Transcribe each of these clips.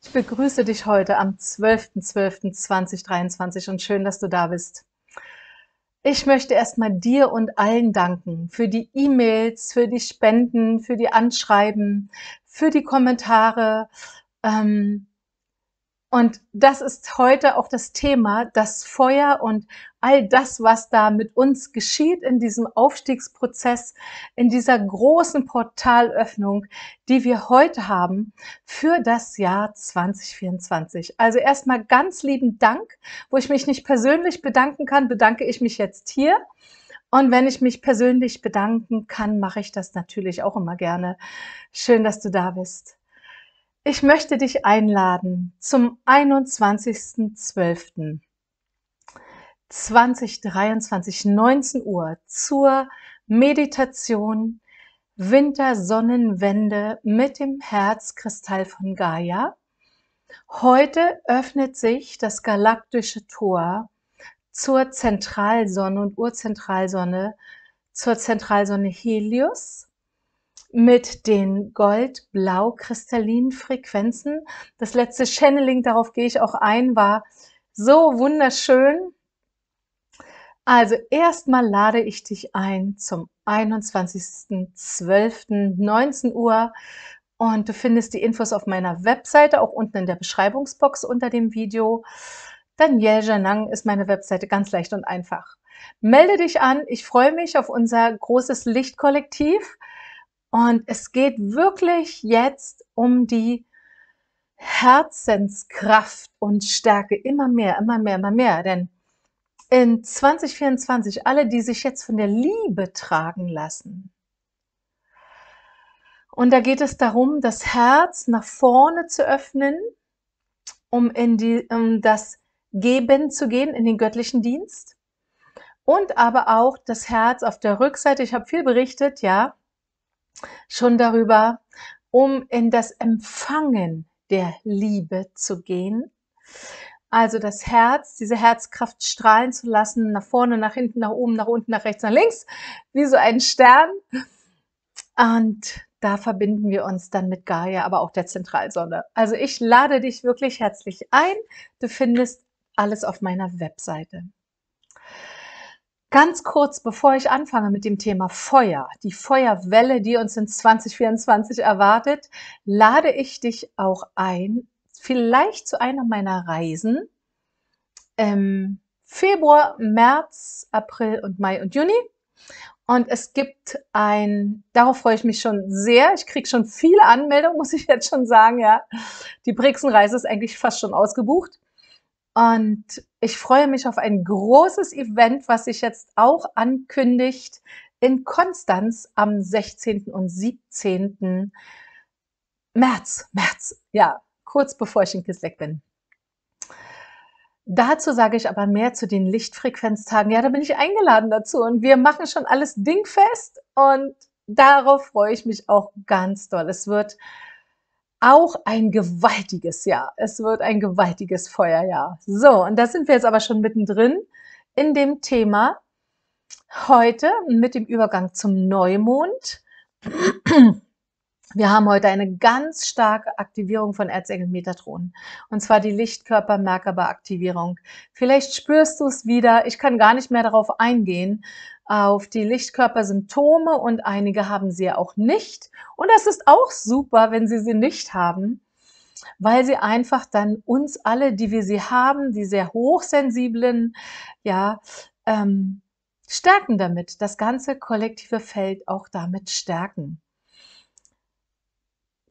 Ich begrüße dich heute am 12.12.2023 und schön, dass du da bist. Ich möchte erstmal dir und allen danken für die E-Mails, für die Spenden, für die Anschreiben, für die Kommentare. Ähm, und das ist heute auch das Thema, das Feuer und all das, was da mit uns geschieht in diesem Aufstiegsprozess, in dieser großen Portalöffnung, die wir heute haben für das Jahr 2024. Also erstmal ganz lieben Dank, wo ich mich nicht persönlich bedanken kann, bedanke ich mich jetzt hier. Und wenn ich mich persönlich bedanken kann, mache ich das natürlich auch immer gerne. Schön, dass du da bist. Ich möchte dich einladen zum 21.12. 2023, 19 Uhr zur Meditation Wintersonnenwende mit dem Herzkristall von Gaia. Heute öffnet sich das galaktische Tor zur Zentralsonne und Urzentralsonne, zur Zentralsonne Helios mit den gold blau kristallinen Frequenzen. Das letzte Channeling, darauf gehe ich auch ein, war so wunderschön. Also erstmal lade ich dich ein zum 21.12.19 Uhr und du findest die Infos auf meiner Webseite, auch unten in der Beschreibungsbox unter dem Video. Danielle Janang ist meine Webseite ganz leicht und einfach. Melde dich an, ich freue mich auf unser großes Lichtkollektiv und es geht wirklich jetzt um die Herzenskraft und Stärke immer mehr, immer mehr, immer mehr, denn in 2024 alle, die sich jetzt von der Liebe tragen lassen. Und da geht es darum, das Herz nach vorne zu öffnen, um in die, um das Geben zu gehen, in den göttlichen Dienst. Und aber auch das Herz auf der Rückseite. Ich habe viel berichtet, ja, schon darüber, um in das Empfangen der Liebe zu gehen. Also das Herz, diese Herzkraft strahlen zu lassen, nach vorne, nach hinten, nach oben, nach unten, nach rechts, nach links, wie so ein Stern. Und da verbinden wir uns dann mit Gaia, aber auch der Zentralsonne. Also ich lade dich wirklich herzlich ein. Du findest alles auf meiner Webseite. Ganz kurz, bevor ich anfange mit dem Thema Feuer, die Feuerwelle, die uns in 2024 erwartet, lade ich dich auch ein, vielleicht zu einer meiner Reisen im ähm, Februar, März, April und Mai und Juni. Und es gibt ein, darauf freue ich mich schon sehr. Ich kriege schon viele Anmeldungen, muss ich jetzt schon sagen, ja. Die Brixenreise ist eigentlich fast schon ausgebucht. Und ich freue mich auf ein großes Event, was sich jetzt auch ankündigt in Konstanz am 16. und 17. März, März, ja, kurz bevor ich in Kisleck bin. Dazu sage ich aber mehr zu den Lichtfrequenztagen. Ja, da bin ich eingeladen dazu und wir machen schon alles dingfest und darauf freue ich mich auch ganz doll. Es wird auch ein gewaltiges Jahr. Es wird ein gewaltiges Feuerjahr. So, und da sind wir jetzt aber schon mittendrin in dem Thema heute mit dem Übergang zum Neumond. Wir haben heute eine ganz starke Aktivierung von Erzengel Metatron. Und zwar die Lichtkörpermerkaba-Aktivierung. Vielleicht spürst du es wieder. Ich kann gar nicht mehr darauf eingehen, auf die Lichtkörpersymptome und einige haben sie ja auch nicht. Und das ist auch super, wenn sie sie nicht haben, weil sie einfach dann uns alle, die wir sie haben, die sehr hochsensiblen, ja, ähm, stärken damit. Das ganze kollektive Feld auch damit stärken.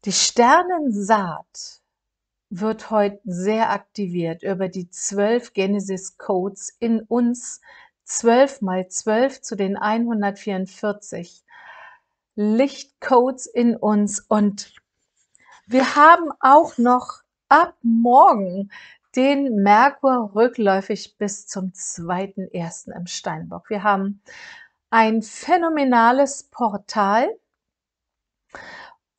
Die Sternensaat wird heute sehr aktiviert über die zwölf Genesis-Codes in uns, zwölf mal zwölf zu den 144 Lichtcodes in uns. Und wir haben auch noch ab morgen den Merkur rückläufig bis zum 2.1. im Steinbock. Wir haben ein phänomenales Portal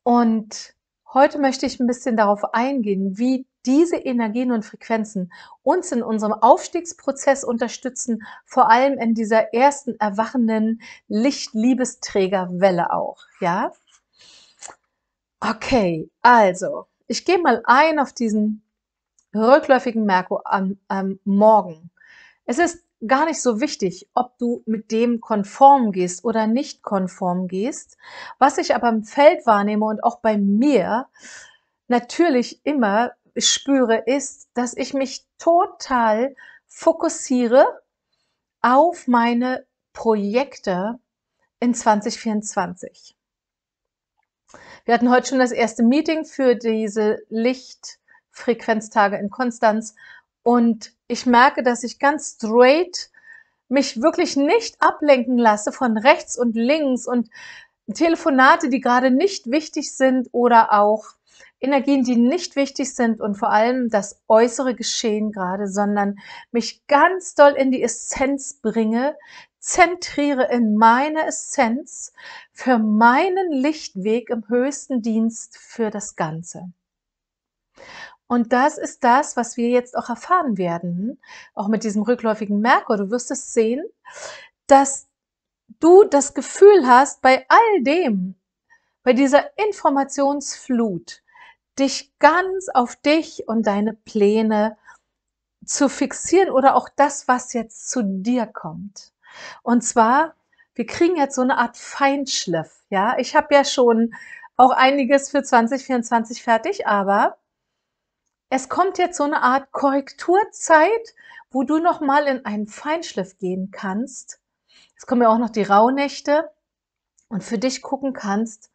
und Heute möchte ich ein bisschen darauf eingehen, wie diese Energien und Frequenzen uns in unserem Aufstiegsprozess unterstützen, vor allem in dieser ersten erwachenden Lichtliebesträgerwelle auch, ja? Okay, also, ich gehe mal ein auf diesen rückläufigen Merkur am, am Morgen. Es ist gar nicht so wichtig, ob du mit dem konform gehst oder nicht konform gehst. Was ich aber im Feld wahrnehme und auch bei mir natürlich immer spüre, ist, dass ich mich total fokussiere auf meine Projekte in 2024. Wir hatten heute schon das erste Meeting für diese Lichtfrequenztage in Konstanz und ich merke, dass ich ganz straight mich wirklich nicht ablenken lasse von rechts und links und Telefonate, die gerade nicht wichtig sind oder auch Energien, die nicht wichtig sind und vor allem das äußere Geschehen gerade, sondern mich ganz doll in die Essenz bringe, zentriere in meine Essenz für meinen Lichtweg im höchsten Dienst für das Ganze. Und das ist das, was wir jetzt auch erfahren werden, auch mit diesem rückläufigen Merkur. Du wirst es sehen, dass du das Gefühl hast, bei all dem, bei dieser Informationsflut, dich ganz auf dich und deine Pläne zu fixieren oder auch das, was jetzt zu dir kommt. Und zwar, wir kriegen jetzt so eine Art Feinschliff. Ja, ich habe ja schon auch einiges für 2024 fertig, aber es kommt jetzt so eine Art Korrekturzeit, wo du nochmal in einen Feinschliff gehen kannst. Es kommen ja auch noch die Rauhnächte und für dich gucken kannst,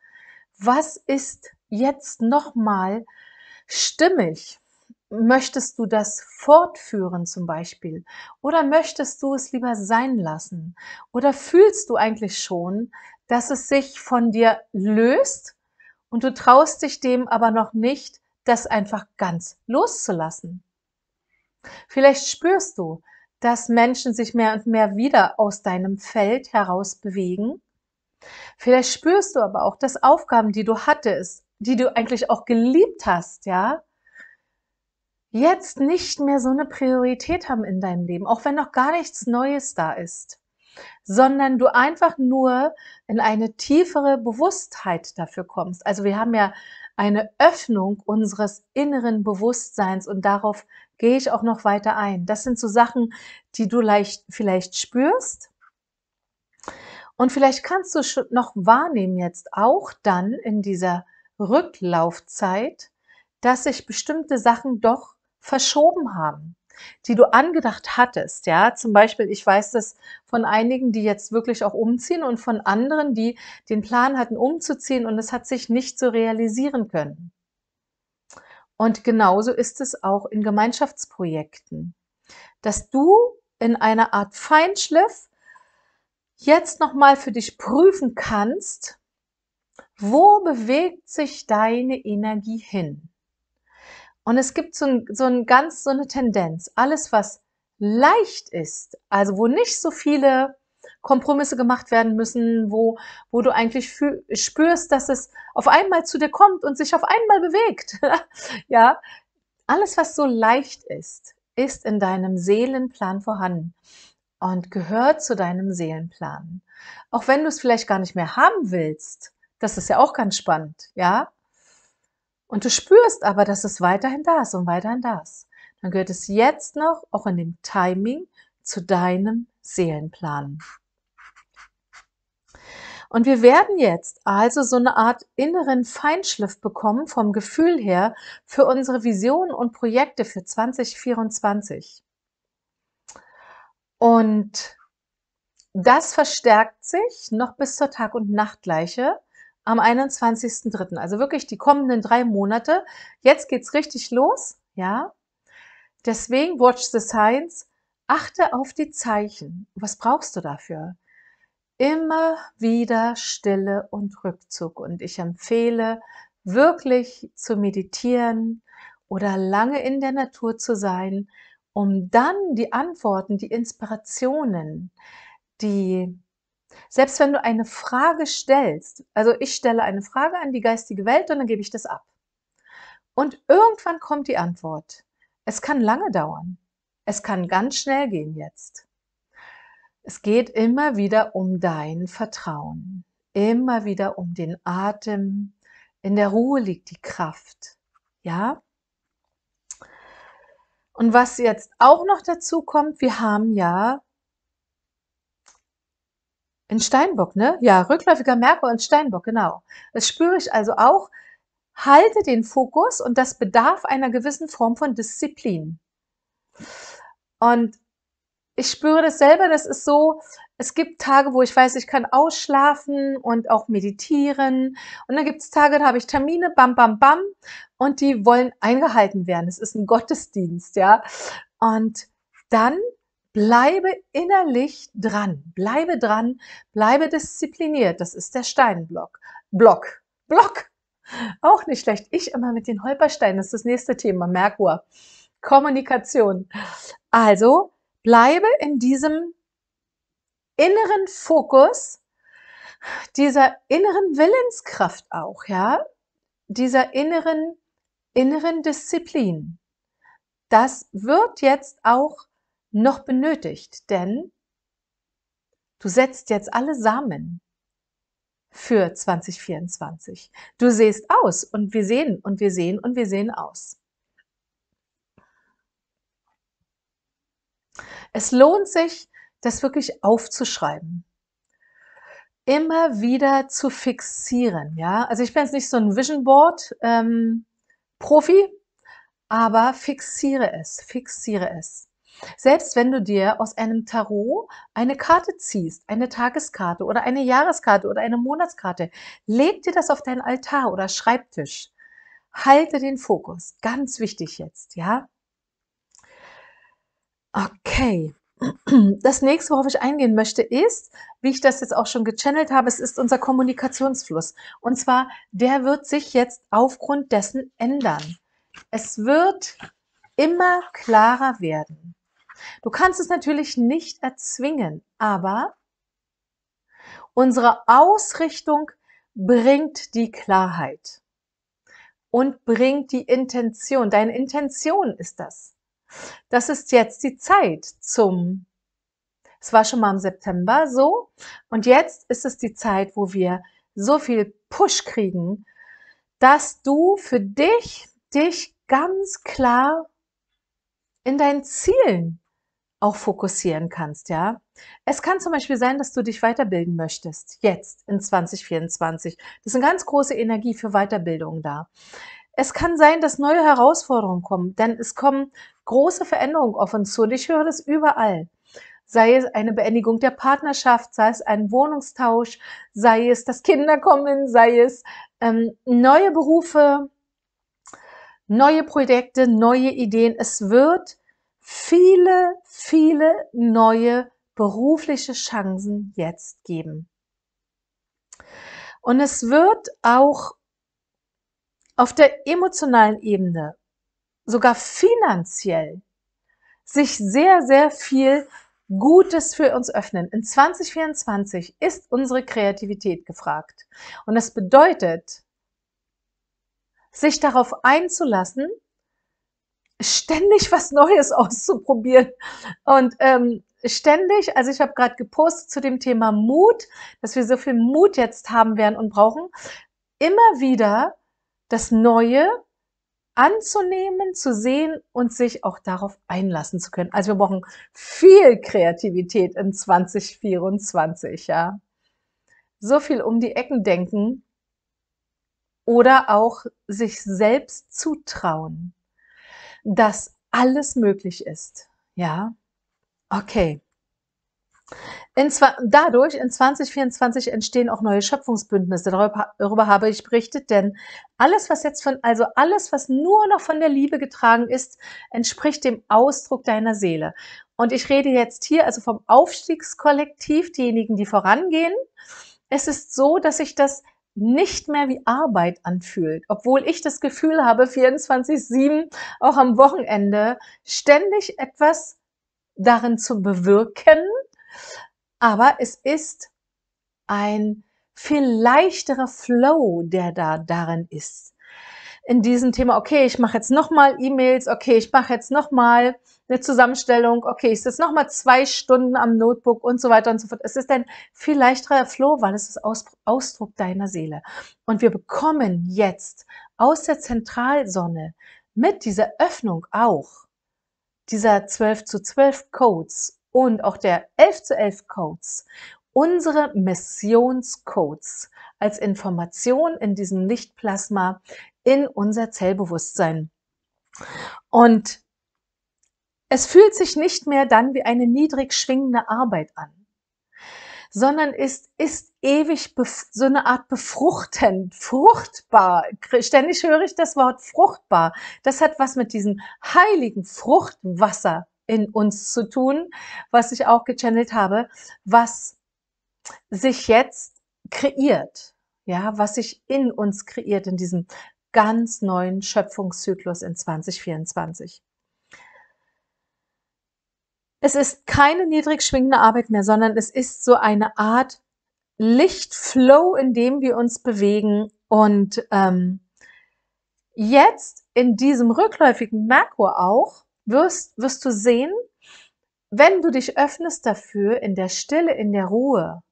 was ist jetzt nochmal stimmig? Möchtest du das fortführen zum Beispiel? Oder möchtest du es lieber sein lassen? Oder fühlst du eigentlich schon, dass es sich von dir löst und du traust dich dem aber noch nicht, das einfach ganz loszulassen. Vielleicht spürst du, dass Menschen sich mehr und mehr wieder aus deinem Feld heraus bewegen. Vielleicht spürst du aber auch, dass Aufgaben, die du hattest, die du eigentlich auch geliebt hast, ja, jetzt nicht mehr so eine Priorität haben in deinem Leben, auch wenn noch gar nichts Neues da ist, sondern du einfach nur in eine tiefere Bewusstheit dafür kommst. Also wir haben ja eine Öffnung unseres inneren Bewusstseins und darauf gehe ich auch noch weiter ein. Das sind so Sachen, die du leicht, vielleicht spürst. Und vielleicht kannst du noch wahrnehmen jetzt auch dann in dieser Rücklaufzeit, dass sich bestimmte Sachen doch verschoben haben die du angedacht hattest, ja, zum Beispiel, ich weiß das von einigen, die jetzt wirklich auch umziehen und von anderen, die den Plan hatten, umzuziehen und es hat sich nicht so realisieren können. Und genauso ist es auch in Gemeinschaftsprojekten, dass du in einer Art Feinschliff jetzt nochmal für dich prüfen kannst, wo bewegt sich deine Energie hin? Und es gibt so, ein, so ein ganz so eine Tendenz. Alles, was leicht ist, also wo nicht so viele Kompromisse gemacht werden müssen, wo, wo du eigentlich spürst, dass es auf einmal zu dir kommt und sich auf einmal bewegt. ja, alles, was so leicht ist, ist in deinem Seelenplan vorhanden und gehört zu deinem Seelenplan. Auch wenn du es vielleicht gar nicht mehr haben willst, das ist ja auch ganz spannend, ja und du spürst aber, dass es weiterhin da ist und weiterhin da ist, dann gehört es jetzt noch, auch in dem Timing, zu deinem Seelenplan. Und wir werden jetzt also so eine Art inneren Feinschliff bekommen vom Gefühl her für unsere Visionen und Projekte für 2024. Und das verstärkt sich noch bis zur Tag- und Nachtgleiche am 21.03. Also wirklich die kommenden drei Monate. Jetzt geht's richtig los, ja. Deswegen watch the signs. Achte auf die Zeichen. Was brauchst du dafür? Immer wieder Stille und Rückzug. Und ich empfehle wirklich zu meditieren oder lange in der Natur zu sein, um dann die Antworten, die Inspirationen, die selbst wenn du eine Frage stellst, also ich stelle eine Frage an die geistige Welt und dann gebe ich das ab. Und irgendwann kommt die Antwort. Es kann lange dauern. Es kann ganz schnell gehen jetzt. Es geht immer wieder um dein Vertrauen, immer wieder um den Atem. In der Ruhe liegt die Kraft. Ja? Und was jetzt auch noch dazu kommt, wir haben ja in Steinbock, ne? Ja, rückläufiger Merkur in Steinbock, genau. Das spüre ich also auch. Halte den Fokus und das bedarf einer gewissen Form von Disziplin. Und ich spüre das selber, das ist so, es gibt Tage, wo ich weiß, ich kann ausschlafen und auch meditieren. Und dann gibt es Tage, da habe ich Termine, bam, bam, bam. Und die wollen eingehalten werden. Es ist ein Gottesdienst, ja. Und dann bleibe innerlich dran, bleibe dran, bleibe diszipliniert. Das ist der Steinblock. Block, Block. Auch nicht schlecht. Ich immer mit den Holpersteinen. Das ist das nächste Thema. Merkur. Kommunikation. Also bleibe in diesem inneren Fokus, dieser inneren Willenskraft auch, ja, dieser inneren, inneren Disziplin. Das wird jetzt auch noch benötigt, denn du setzt jetzt alle Samen für 2024. Du siehst aus und wir sehen und wir sehen und wir sehen aus. Es lohnt sich, das wirklich aufzuschreiben. Immer wieder zu fixieren, ja. Also ich bin jetzt nicht so ein Vision Board ähm, Profi, aber fixiere es, fixiere es. Selbst wenn du dir aus einem Tarot eine Karte ziehst, eine Tageskarte oder eine Jahreskarte oder eine Monatskarte, leg dir das auf deinen Altar oder Schreibtisch. Halte den Fokus. Ganz wichtig jetzt, ja? Okay. Das nächste, worauf ich eingehen möchte, ist, wie ich das jetzt auch schon gechannelt habe, es ist unser Kommunikationsfluss. Und zwar, der wird sich jetzt aufgrund dessen ändern. Es wird immer klarer werden. Du kannst es natürlich nicht erzwingen, aber unsere Ausrichtung bringt die Klarheit und bringt die Intention. Deine Intention ist das. Das ist jetzt die Zeit zum, es war schon mal im September so, und jetzt ist es die Zeit, wo wir so viel Push kriegen, dass du für dich, dich ganz klar in deinen Zielen auch fokussieren kannst, ja. Es kann zum Beispiel sein, dass du dich weiterbilden möchtest, jetzt in 2024. Das ist eine ganz große Energie für Weiterbildung da. Es kann sein, dass neue Herausforderungen kommen, denn es kommen große Veränderungen auf uns zu und ich höre das überall. Sei es eine Beendigung der Partnerschaft, sei es ein Wohnungstausch, sei es, das Kinderkommen, sei es ähm, neue Berufe, neue Projekte, neue Ideen. Es wird viele, viele neue berufliche Chancen jetzt geben. Und es wird auch auf der emotionalen Ebene, sogar finanziell, sich sehr, sehr viel Gutes für uns öffnen. In 2024 ist unsere Kreativität gefragt. Und das bedeutet, sich darauf einzulassen, ständig was Neues auszuprobieren. Und ähm, ständig, also ich habe gerade gepostet zu dem Thema Mut, dass wir so viel Mut jetzt haben werden und brauchen, immer wieder das Neue anzunehmen, zu sehen und sich auch darauf einlassen zu können. Also wir brauchen viel Kreativität in 2024, ja. So viel um die Ecken denken oder auch sich selbst zutrauen dass alles möglich ist. Ja, okay. In dadurch in 2024 entstehen auch neue Schöpfungsbündnisse. Darüber, darüber, habe ich berichtet, denn alles, was jetzt von, also alles, was nur noch von der Liebe getragen ist, entspricht dem Ausdruck deiner Seele. Und ich rede jetzt hier also vom Aufstiegskollektiv, diejenigen, die vorangehen. Es ist so, dass sich das nicht mehr wie Arbeit anfühlt, obwohl ich das Gefühl habe, 24-7, auch am Wochenende, ständig etwas darin zu bewirken. Aber es ist ein viel leichterer Flow, der da darin ist. In diesem Thema, okay, ich mache jetzt nochmal E-Mails, okay, ich mache jetzt nochmal mal eine Zusammenstellung, okay, ich sitze nochmal zwei Stunden am Notebook und so weiter und so fort. Es ist ein viel leichterer Flow, weil es ist Aus Ausdruck deiner Seele. Und wir bekommen jetzt aus der Zentralsonne mit dieser Öffnung auch dieser 12 zu 12 Codes und auch der 11 zu 11 Codes unsere Missionscodes als Information in diesem Lichtplasma in unser Zellbewusstsein. Und es fühlt sich nicht mehr dann wie eine niedrig schwingende Arbeit an, sondern ist, ist ewig so eine Art befruchtend, fruchtbar. Ständig höre ich das Wort fruchtbar. Das hat was mit diesem heiligen Fruchtwasser in uns zu tun, was ich auch gechannelt habe, was sich jetzt kreiert, ja, was sich in uns kreiert in diesem ganz neuen Schöpfungszyklus in 2024. Es ist keine niedrig schwingende Arbeit mehr, sondern es ist so eine Art Lichtflow, in dem wir uns bewegen. Und ähm, jetzt in diesem rückläufigen Merkur auch wirst, wirst du sehen, wenn du dich öffnest dafür, in der Stille, in der Ruhe,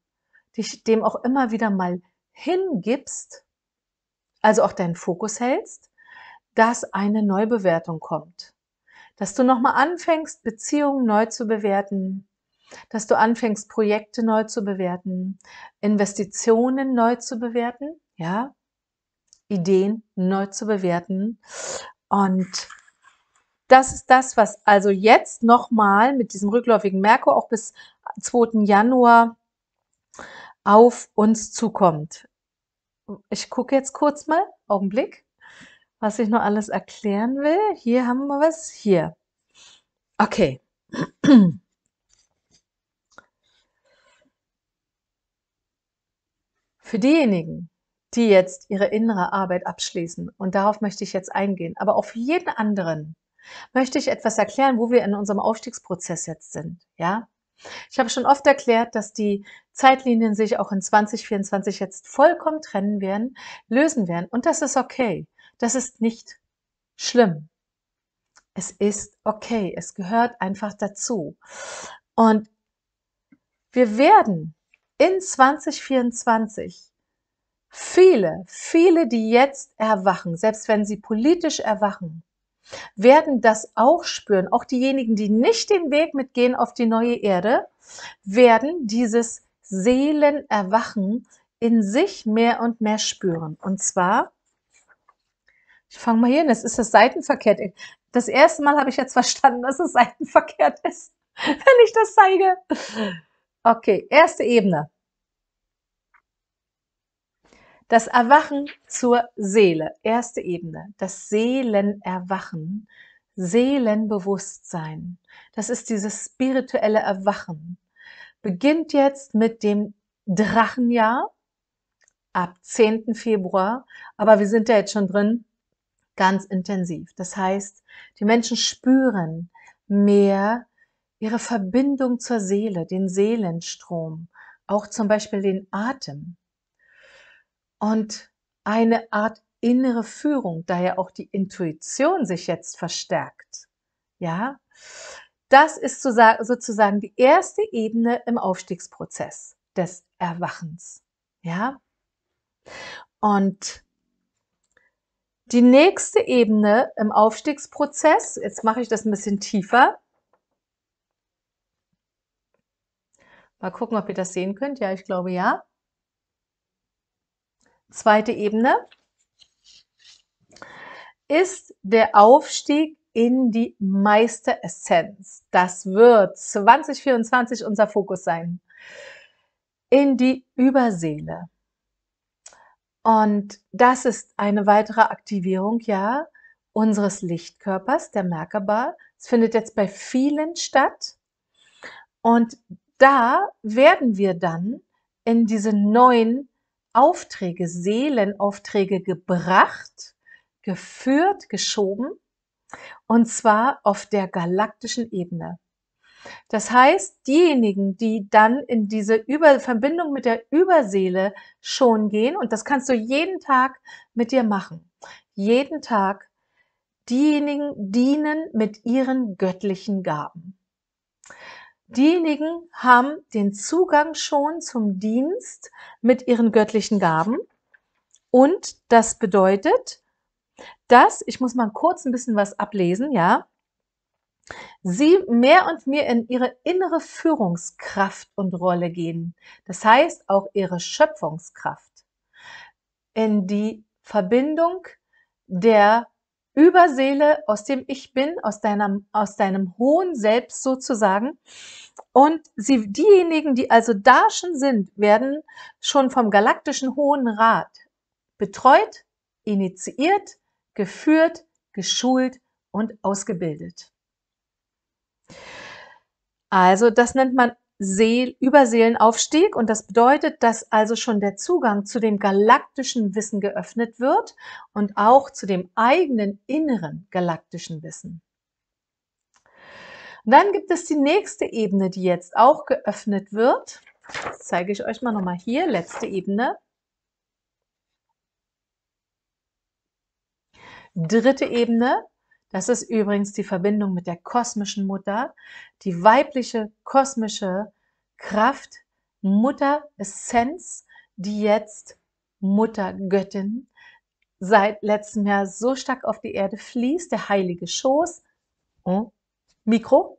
dich dem auch immer wieder mal hingibst, also auch deinen Fokus hältst, dass eine Neubewertung kommt dass du nochmal anfängst, Beziehungen neu zu bewerten, dass du anfängst, Projekte neu zu bewerten, Investitionen neu zu bewerten, ja, Ideen neu zu bewerten. Und das ist das, was also jetzt nochmal mit diesem rückläufigen Merkur auch bis 2. Januar auf uns zukommt. Ich gucke jetzt kurz mal, Augenblick was ich noch alles erklären will. Hier haben wir was. Hier. Okay. Für diejenigen, die jetzt ihre innere Arbeit abschließen, und darauf möchte ich jetzt eingehen, aber auch für jeden anderen möchte ich etwas erklären, wo wir in unserem Aufstiegsprozess jetzt sind. Ja, ich habe schon oft erklärt, dass die Zeitlinien sich auch in 2024 jetzt vollkommen trennen werden, lösen werden. Und das ist okay. Das ist nicht schlimm. Es ist okay. Es gehört einfach dazu. Und wir werden in 2024 viele, viele, die jetzt erwachen, selbst wenn sie politisch erwachen, werden das auch spüren. Auch diejenigen, die nicht den Weg mitgehen auf die neue Erde, werden dieses Seelenerwachen in sich mehr und mehr spüren. Und zwar ich fange mal hier an, das ist das seitenverkehrt. Das erste Mal habe ich jetzt verstanden, dass es seitenverkehrt ist, wenn ich das zeige. Okay, erste Ebene. Das Erwachen zur Seele. Erste Ebene. Das Seelenerwachen. Seelenbewusstsein. Das ist dieses spirituelle Erwachen. Beginnt jetzt mit dem Drachenjahr ab 10. Februar. Aber wir sind ja jetzt schon drin ganz intensiv. Das heißt, die Menschen spüren mehr ihre Verbindung zur Seele, den Seelenstrom, auch zum Beispiel den Atem. Und eine Art innere Führung, da ja auch die Intuition sich jetzt verstärkt. Ja, das ist sozusagen die erste Ebene im Aufstiegsprozess des Erwachens. Ja, und die nächste Ebene im Aufstiegsprozess, jetzt mache ich das ein bisschen tiefer. Mal gucken, ob ihr das sehen könnt. Ja, ich glaube ja. Zweite Ebene ist der Aufstieg in die Meisteressenz. Das wird 2024 unser Fokus sein. In die Überseele. Und das ist eine weitere Aktivierung, ja, unseres Lichtkörpers, der Merkaba. Es findet jetzt bei vielen statt. Und da werden wir dann in diese neuen Aufträge, Seelenaufträge gebracht, geführt, geschoben. Und zwar auf der galaktischen Ebene. Das heißt, diejenigen, die dann in diese Über Verbindung mit der Überseele schon gehen, und das kannst du jeden Tag mit dir machen, jeden Tag, diejenigen dienen mit ihren göttlichen Gaben. Diejenigen haben den Zugang schon zum Dienst mit ihren göttlichen Gaben. Und das bedeutet, dass, ich muss mal kurz ein bisschen was ablesen, ja, sie mehr und mehr in ihre innere Führungskraft und Rolle gehen. Das heißt auch ihre Schöpfungskraft. In die Verbindung der Überseele, aus dem Ich Bin, aus deinem, aus deinem hohen Selbst sozusagen. Und sie, diejenigen, die also da schon sind, werden schon vom galaktischen Hohen Rat betreut, initiiert, geführt, geschult und ausgebildet. Also das nennt man Seel Überseelenaufstieg und das bedeutet, dass also schon der Zugang zu dem galaktischen Wissen geöffnet wird und auch zu dem eigenen inneren galaktischen Wissen. Und dann gibt es die nächste Ebene, die jetzt auch geöffnet wird. Das zeige ich euch mal nochmal hier, letzte Ebene. Dritte Ebene, das ist übrigens die Verbindung mit der kosmischen Mutter, die weibliche kosmische Kraft, Mutter Essenz, die jetzt Muttergöttin seit letztem Jahr so stark auf die Erde fließt, der heilige Schoß, oh, Mikro.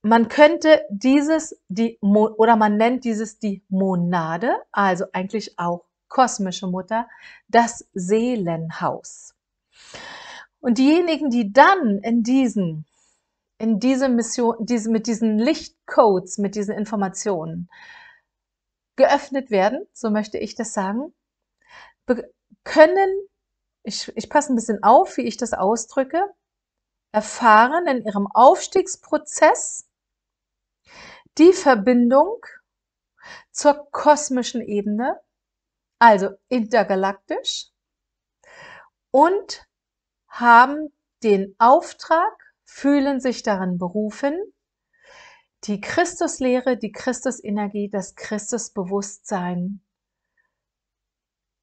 Man könnte dieses die oder man nennt dieses die Monade, also eigentlich auch kosmische Mutter, das Seelenhaus. Und diejenigen, die dann in diesen, in diese Mission, diese, mit diesen Lichtcodes, mit diesen Informationen geöffnet werden, so möchte ich das sagen, können, ich, ich passe ein bisschen auf, wie ich das ausdrücke, erfahren in ihrem Aufstiegsprozess die Verbindung zur kosmischen Ebene, also intergalaktisch, und haben den Auftrag, fühlen sich darin berufen, die Christuslehre, die Christusenergie, das Christusbewusstsein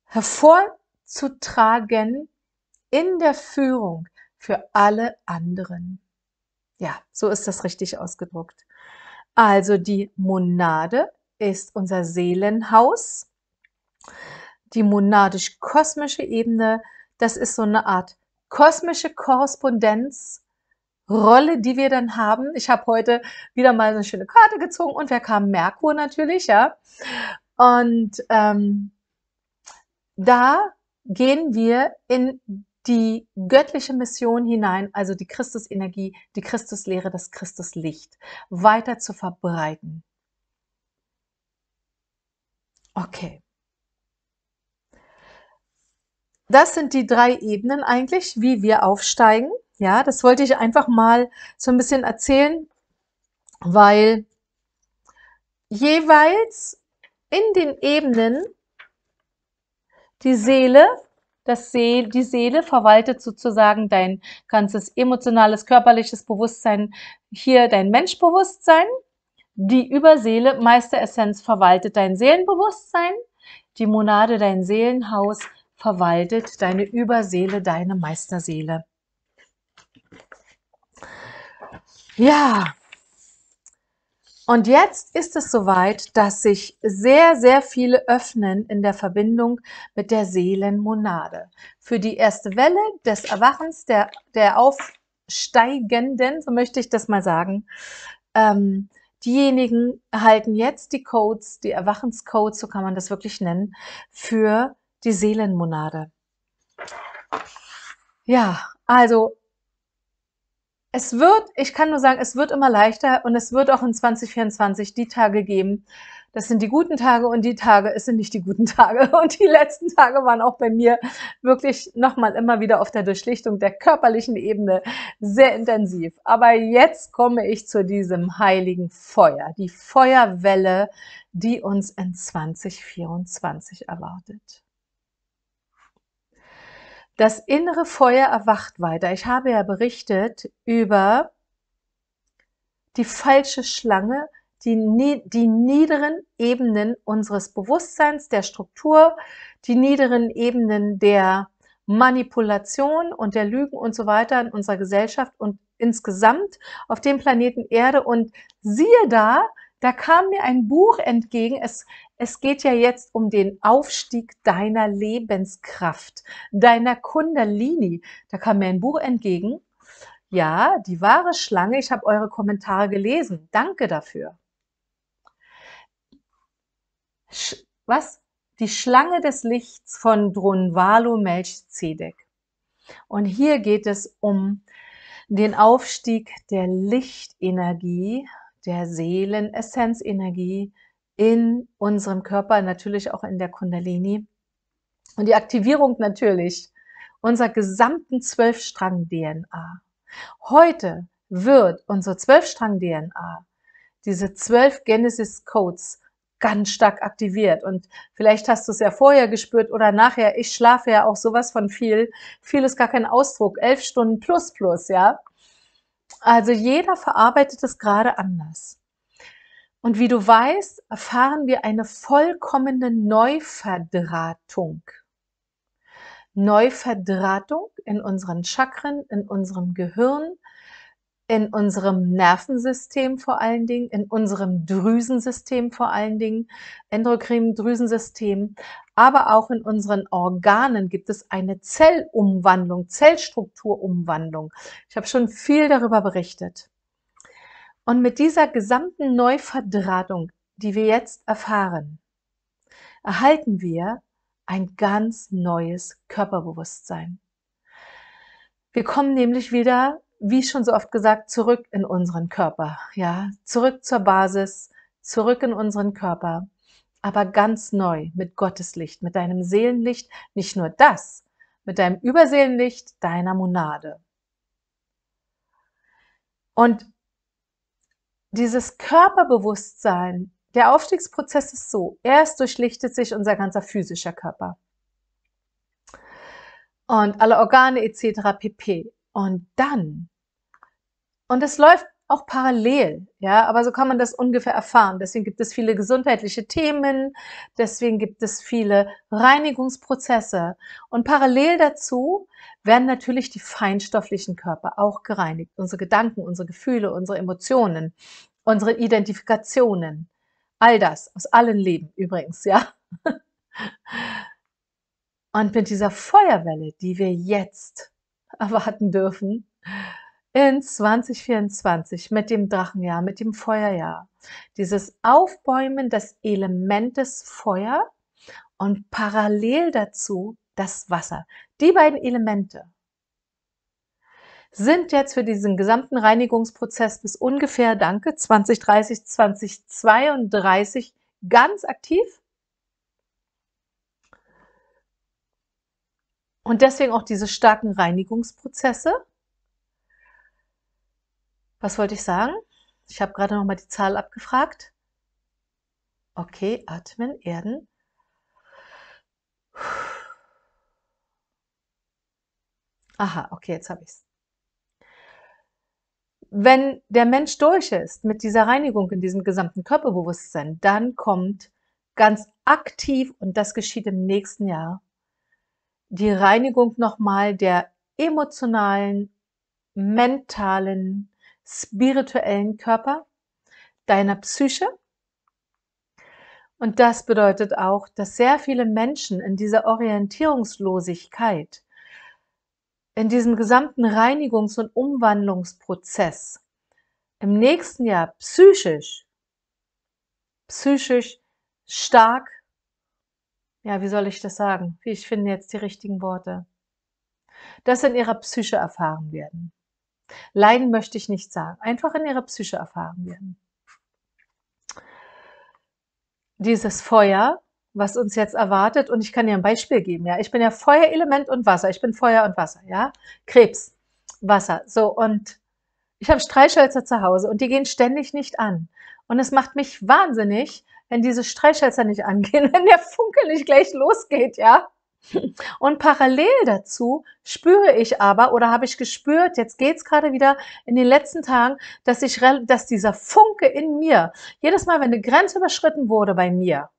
hervorzutragen in der Führung für alle anderen. Ja, so ist das richtig ausgedruckt. Also die Monade ist unser Seelenhaus. Die monadisch-kosmische Ebene, das ist so eine Art kosmische Korrespondenz Rolle, die wir dann haben. Ich habe heute wieder mal so eine schöne Karte gezogen und wer kam? Merkur natürlich, ja. Und ähm, da gehen wir in die göttliche Mission hinein, also die Christusenergie, die Christuslehre, das Christuslicht weiter zu verbreiten. Okay das sind die drei Ebenen eigentlich, wie wir aufsteigen. Ja, das wollte ich einfach mal so ein bisschen erzählen, weil jeweils in den Ebenen die Seele, das Seel, die Seele verwaltet sozusagen dein ganzes emotionales, körperliches Bewusstsein, hier dein Menschbewusstsein. Die Überseele, Meisteressenz, verwaltet dein Seelenbewusstsein. Die Monade, dein Seelenhaus, verwaltet deine Überseele, deine Meisterseele. Ja, und jetzt ist es soweit, dass sich sehr, sehr viele öffnen in der Verbindung mit der Seelenmonade. Für die erste Welle des Erwachens, der, der Aufsteigenden, so möchte ich das mal sagen, ähm, diejenigen erhalten jetzt die Codes, die Erwachenscodes, so kann man das wirklich nennen, für die Seelenmonade. Ja, also es wird, ich kann nur sagen, es wird immer leichter und es wird auch in 2024 die Tage geben. Das sind die guten Tage und die Tage, es sind nicht die guten Tage. Und die letzten Tage waren auch bei mir wirklich nochmal immer wieder auf der Durchlichtung der körperlichen Ebene sehr intensiv. Aber jetzt komme ich zu diesem heiligen Feuer, die Feuerwelle, die uns in 2024 erwartet. Das innere Feuer erwacht weiter. Ich habe ja berichtet über die falsche Schlange, die, die niederen Ebenen unseres Bewusstseins, der Struktur, die niederen Ebenen der Manipulation und der Lügen und so weiter in unserer Gesellschaft und insgesamt auf dem Planeten Erde. Und siehe da, da kam mir ein Buch entgegen. Es, es geht ja jetzt um den Aufstieg deiner Lebenskraft, deiner Kundalini. Da kam mir ein Buch entgegen. Ja, die wahre Schlange, ich habe eure Kommentare gelesen. Danke dafür. Sch was? Die Schlange des Lichts von Drunvalo Melchizedek. Und hier geht es um den Aufstieg der Lichtenergie, der Seelenessenzenergie, in unserem Körper, natürlich auch in der Kundalini. Und die Aktivierung natürlich unserer gesamten Zwölfstrang-DNA. Heute wird unsere Zwölfstrang-DNA, diese zwölf Genesis-Codes, ganz stark aktiviert. Und vielleicht hast du es ja vorher gespürt oder nachher. Ich schlafe ja auch sowas von viel. Viel ist gar kein Ausdruck. Elf Stunden plus plus, ja. Also jeder verarbeitet es gerade anders. Und wie du weißt, erfahren wir eine vollkommene Neuverdrahtung. Neuverdrahtung in unseren Chakren, in unserem Gehirn, in unserem Nervensystem vor allen Dingen, in unserem Drüsensystem vor allen Dingen, endokrin Drüsensystem, aber auch in unseren Organen gibt es eine Zellumwandlung, Zellstrukturumwandlung. Ich habe schon viel darüber berichtet. Und mit dieser gesamten Neuverdrahtung, die wir jetzt erfahren, erhalten wir ein ganz neues Körperbewusstsein. Wir kommen nämlich wieder, wie schon so oft gesagt, zurück in unseren Körper, ja, zurück zur Basis, zurück in unseren Körper, aber ganz neu mit Gottes Licht, mit deinem Seelenlicht, nicht nur das, mit deinem Überseelenlicht, deiner Monade. Und dieses Körperbewusstsein, der Aufstiegsprozess ist so, erst durchlichtet sich unser ganzer physischer Körper und alle Organe etc. pp. Und dann, und es läuft auch parallel. Ja, aber so kann man das ungefähr erfahren. Deswegen gibt es viele gesundheitliche Themen, deswegen gibt es viele Reinigungsprozesse. Und parallel dazu werden natürlich die feinstofflichen Körper auch gereinigt. Unsere Gedanken, unsere Gefühle, unsere Emotionen, unsere Identifikationen. All das aus allen Leben übrigens, ja. Und mit dieser Feuerwelle, die wir jetzt erwarten dürfen, in 2024 mit dem Drachenjahr, mit dem Feuerjahr. Dieses Aufbäumen des Elementes Feuer und parallel dazu das Wasser. Die beiden Elemente sind jetzt für diesen gesamten Reinigungsprozess bis ungefähr, danke, 2030, 2032 ganz aktiv. Und deswegen auch diese starken Reinigungsprozesse. Was wollte ich sagen? Ich habe gerade nochmal die Zahl abgefragt. Okay, atmen, erden. Aha, okay, jetzt habe ich es. Wenn der Mensch durch ist mit dieser Reinigung in diesem gesamten Körperbewusstsein, dann kommt ganz aktiv, und das geschieht im nächsten Jahr, die Reinigung nochmal der emotionalen, mentalen, spirituellen Körper, deiner Psyche. Und das bedeutet auch, dass sehr viele Menschen in dieser Orientierungslosigkeit, in diesem gesamten Reinigungs- und Umwandlungsprozess im nächsten Jahr psychisch, psychisch stark, ja, wie soll ich das sagen? Ich finde jetzt die richtigen Worte. Das in ihrer Psyche erfahren werden. Leiden möchte ich nicht sagen. Einfach in ihrer Psyche erfahren werden. Dieses Feuer, was uns jetzt erwartet, und ich kann dir ein Beispiel geben. Ja, ich bin ja Feuerelement und Wasser. Ich bin Feuer und Wasser. Ja, Krebs, Wasser. So und ich habe Streichhölzer zu Hause und die gehen ständig nicht an. Und es macht mich wahnsinnig, wenn diese Streichhölzer nicht angehen, wenn der Funke nicht gleich losgeht, ja. Und parallel dazu spüre ich aber oder habe ich gespürt, jetzt geht's gerade wieder in den letzten Tagen, dass ich, dass dieser Funke in mir, jedes Mal, wenn eine Grenze überschritten wurde bei mir,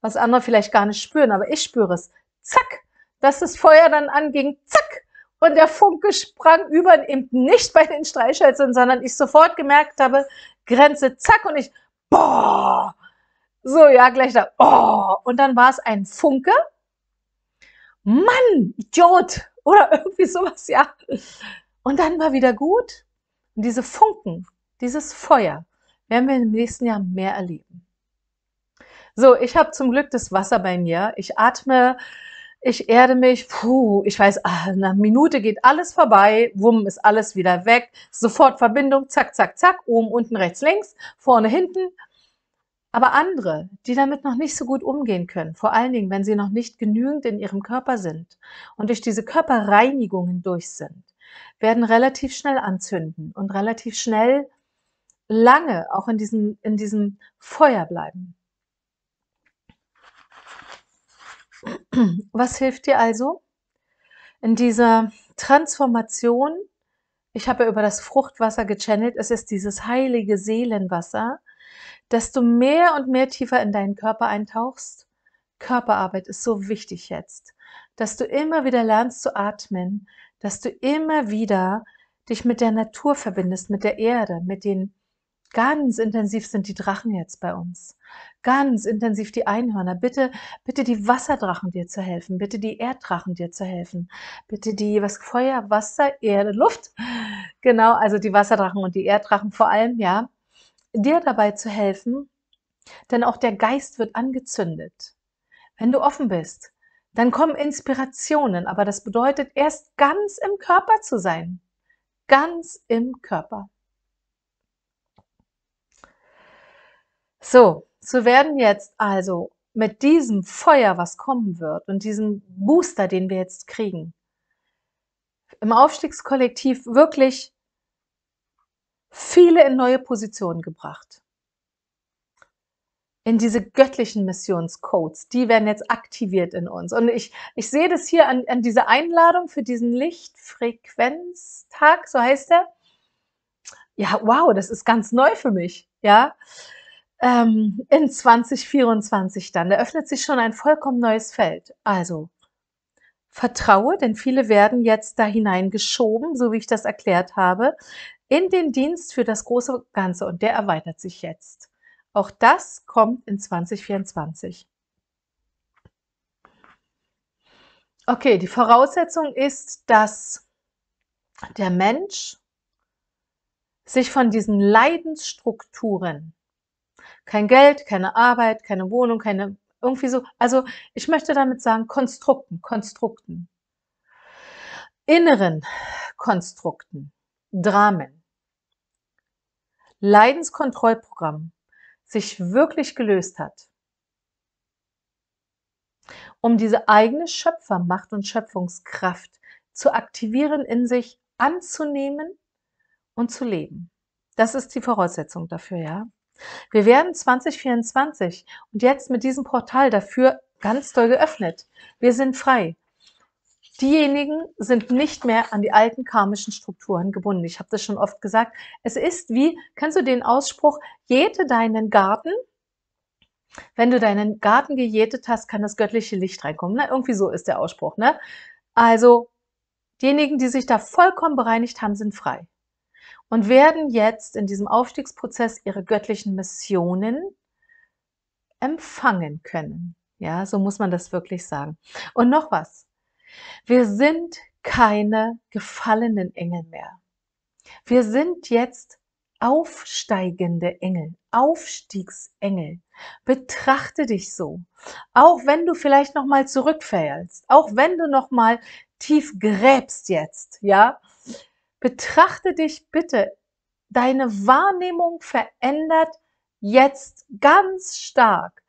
was andere vielleicht gar nicht spüren, aber ich spüre es, zack, dass das Feuer dann anging, zack, und der Funke sprang über, eben nicht bei den Streichhölzern, sondern ich sofort gemerkt habe, Grenze, zack, und ich, boah, so, ja, gleich da, oh, und dann war es ein Funke, Mann, Idiot oder irgendwie sowas, ja. Und dann war wieder gut. Und diese Funken, dieses Feuer, werden wir im nächsten Jahr mehr erleben. So, ich habe zum Glück das Wasser bei mir. Ich atme, ich erde mich. Puh, ich weiß, ach, nach einer Minute geht alles vorbei. Wumm, ist alles wieder weg. Sofort Verbindung. Zack, zack, zack. Oben, unten, rechts, links. Vorne, hinten. Aber andere, die damit noch nicht so gut umgehen können, vor allen Dingen, wenn sie noch nicht genügend in ihrem Körper sind und durch diese Körperreinigungen durch sind, werden relativ schnell anzünden und relativ schnell lange auch in diesem, in diesem Feuer bleiben. Was hilft dir also in dieser Transformation? Ich habe über das Fruchtwasser gechannelt. Es ist dieses heilige Seelenwasser dass du mehr und mehr tiefer in deinen Körper eintauchst. Körperarbeit ist so wichtig jetzt, dass du immer wieder lernst zu atmen, dass du immer wieder dich mit der Natur verbindest, mit der Erde, mit den ganz intensiv sind die Drachen jetzt bei uns. Ganz intensiv die Einhörner. Bitte, bitte die Wasserdrachen dir zu helfen. Bitte die Erddrachen dir zu helfen. Bitte die, was, Feuer, Wasser, Erde, Luft. Genau, also die Wasserdrachen und die Erddrachen vor allem, ja dir dabei zu helfen, denn auch der Geist wird angezündet. Wenn du offen bist, dann kommen Inspirationen, aber das bedeutet erst ganz im Körper zu sein. Ganz im Körper. So, so werden jetzt also mit diesem Feuer, was kommen wird und diesem Booster, den wir jetzt kriegen, im Aufstiegskollektiv wirklich viele in neue Positionen gebracht. In diese göttlichen Missionscodes, die werden jetzt aktiviert in uns. Und ich, ich sehe das hier an, an dieser Einladung für diesen Lichtfrequenztag, so heißt er. Ja, wow, das ist ganz neu für mich. Ja, ähm, in 2024 dann. Da öffnet sich schon ein vollkommen neues Feld. Also vertraue, denn viele werden jetzt da hineingeschoben, so wie ich das erklärt habe, in den Dienst für das große Ganze und der erweitert sich jetzt. Auch das kommt in 2024. Okay, die Voraussetzung ist, dass der Mensch sich von diesen Leidensstrukturen, kein Geld, keine Arbeit, keine Wohnung, keine irgendwie so, also ich möchte damit sagen, Konstrukten, Konstrukten, inneren Konstrukten, Dramen, Leidenskontrollprogramm sich wirklich gelöst hat, um diese eigene Schöpfermacht und Schöpfungskraft zu aktivieren, in sich anzunehmen und zu leben. Das ist die Voraussetzung dafür, ja. Wir werden 2024 und jetzt mit diesem Portal dafür ganz doll geöffnet. Wir sind frei diejenigen sind nicht mehr an die alten karmischen Strukturen gebunden. Ich habe das schon oft gesagt. Es ist wie, kennst du den Ausspruch, jete deinen Garten? Wenn du deinen Garten gejätet hast, kann das göttliche Licht reinkommen. Na, ne? Irgendwie so ist der Ausspruch. Ne? Also diejenigen, die sich da vollkommen bereinigt haben, sind frei und werden jetzt in diesem Aufstiegsprozess ihre göttlichen Missionen empfangen können. Ja, so muss man das wirklich sagen. Und noch was. Wir sind keine gefallenen Engel mehr. Wir sind jetzt aufsteigende Engel, Aufstiegsengel. Betrachte dich so, auch wenn du vielleicht noch mal zurückfällst, auch wenn du noch mal tief gräbst jetzt, ja? Betrachte dich bitte. Deine Wahrnehmung verändert jetzt ganz stark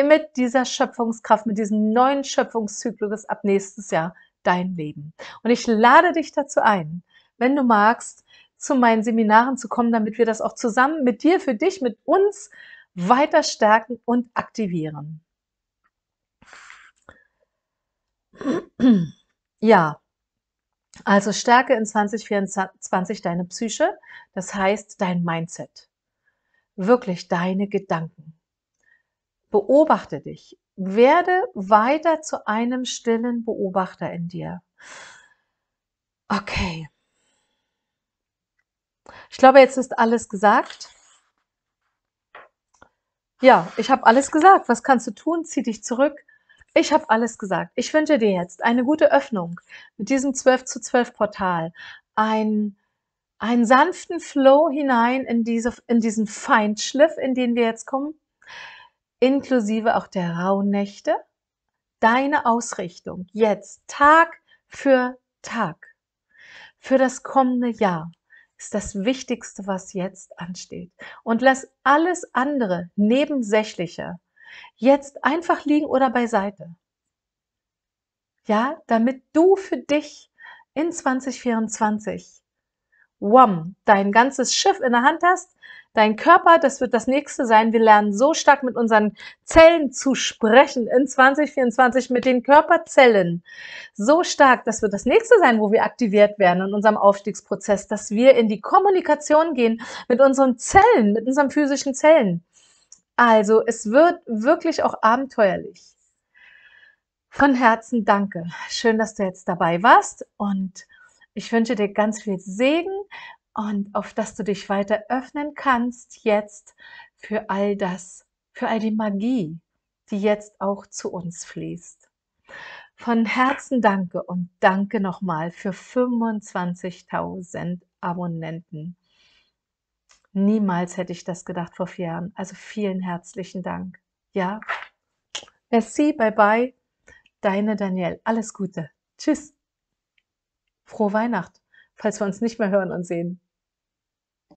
mit dieser Schöpfungskraft, mit diesem neuen Schöpfungszyklus ab nächstes Jahr dein Leben. Und ich lade dich dazu ein, wenn du magst, zu meinen Seminaren zu kommen, damit wir das auch zusammen mit dir, für dich, mit uns weiter stärken und aktivieren. Ja, also stärke in 2024 deine Psyche, das heißt dein Mindset, wirklich deine Gedanken. Beobachte dich. Werde weiter zu einem stillen Beobachter in dir. Okay. Ich glaube, jetzt ist alles gesagt. Ja, ich habe alles gesagt. Was kannst du tun? Zieh dich zurück. Ich habe alles gesagt. Ich wünsche dir jetzt eine gute Öffnung mit diesem 12 zu 12 Portal. Ein, einen sanften Flow hinein in, diese, in diesen Feinschliff, in den wir jetzt kommen inklusive auch der Rauhnächte, deine Ausrichtung jetzt Tag für Tag für das kommende Jahr ist das Wichtigste, was jetzt ansteht. Und lass alles andere nebensächliche jetzt einfach liegen oder beiseite. Ja, damit du für dich in 2024 wom, dein ganzes Schiff in der Hand hast Dein Körper, das wird das nächste sein. Wir lernen so stark mit unseren Zellen zu sprechen in 2024 mit den Körperzellen. So stark, das wird das nächste sein, wo wir aktiviert werden in unserem Aufstiegsprozess, dass wir in die Kommunikation gehen mit unseren Zellen, mit unseren physischen Zellen. Also es wird wirklich auch abenteuerlich. Von Herzen danke. Schön, dass du jetzt dabei warst und ich wünsche dir ganz viel Segen und auf dass du dich weiter öffnen kannst jetzt für all das, für all die Magie, die jetzt auch zu uns fließt. Von Herzen danke und danke nochmal für 25.000 Abonnenten. Niemals hätte ich das gedacht vor vier Jahren. Also vielen herzlichen Dank. Ja, merci, bye bye. Deine Danielle. Alles Gute. Tschüss. Frohe Weihnacht falls wir uns nicht mehr hören und sehen.